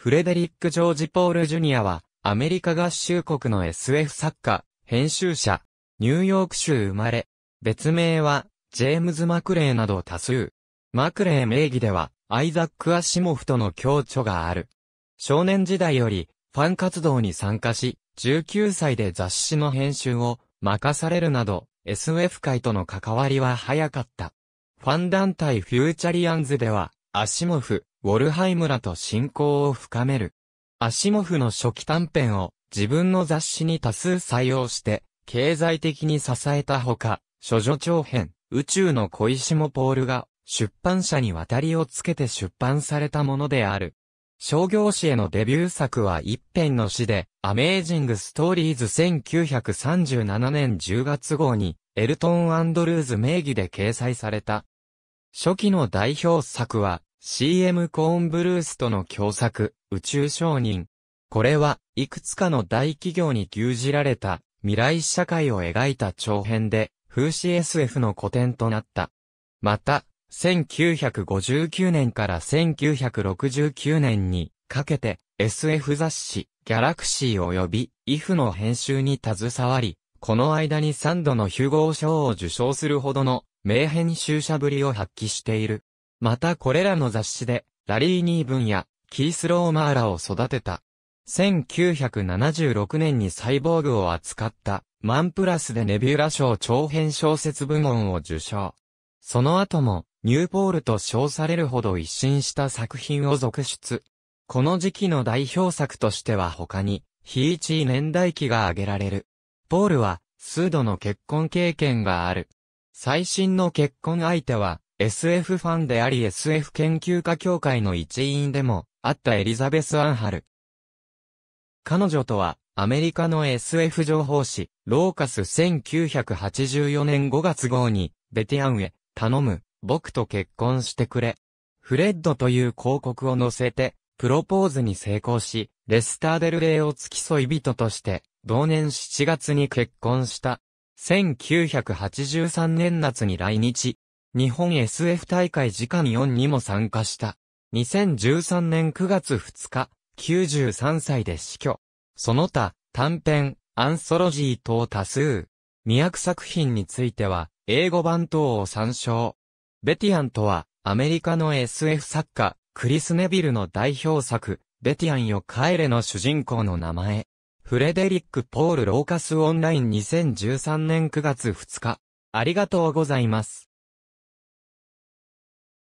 フレデリック・ジョージ・ポール・ジュニアは、アメリカ合衆国の SF 作家、編集者、ニューヨーク州生まれ、別名は、ジェームズ・マクレーなど多数。マクレー名義では、アイザック・アシモフとの共著がある。少年時代より、ファン活動に参加し、19歳で雑誌の編集を任されるなど、SF 界との関わりは早かった。ファン団体フューチャリアンズでは、アシモフ、ウォルハイムらと親交を深める。アシモフの初期短編を自分の雑誌に多数採用して、経済的に支えたほか、諸女長編、宇宙の小石もポールが、出版社に渡りをつけて出版されたものである。商業誌へのデビュー作は一編の詩で、アメージングストーリーズ1937年10月号に、エルトン・アンドルーズ名義で掲載された。初期の代表作は、CM コーンブルースとの共作、宇宙商人。これは、いくつかの大企業に牛耳られた、未来社会を描いた長編で、風刺 SF の古典となった。また、1959年から1969年にかけて SF 雑誌ギャラクシー及び IF の編集に携わり、この間に3度のヒューゴー賞を受賞するほどの名編集者ぶりを発揮している。またこれらの雑誌で、ラリー・ニーブンや、キース・ローマーラを育てた。1976年にサイボーグを扱った、マンプラスでネビューラ賞長編小説部門を受賞。その後も、ニューポールと称されるほど一新した作品を続出。この時期の代表作としては他に、ヒーチー年代記が挙げられる。ポールは、数度の結婚経験がある。最新の結婚相手は、SF ファンであり SF 研究家協会の一員でもあったエリザベス・アンハル。彼女とは、アメリカの SF 情報誌、ローカス1984年5月号に、ベティアンへ、頼む、僕と結婚してくれ。フレッドという広告を載せて、プロポーズに成功し、レスターデルレイを付き添い人として、同年7月に結婚した。1983年夏に来日。日本 SF 大会時間4にも参加した。2013年9月2日、93歳で死去。その他、短編、アンソロジー等多数。未役作品については、英語版等を参照。ベティアンとは、アメリカの SF 作家、クリス・ネビルの代表作、ベティアンよ帰れの主人公の名前。フレデリック・ポール・ローカス・オンライン2013年9月2日。ありがとうございます。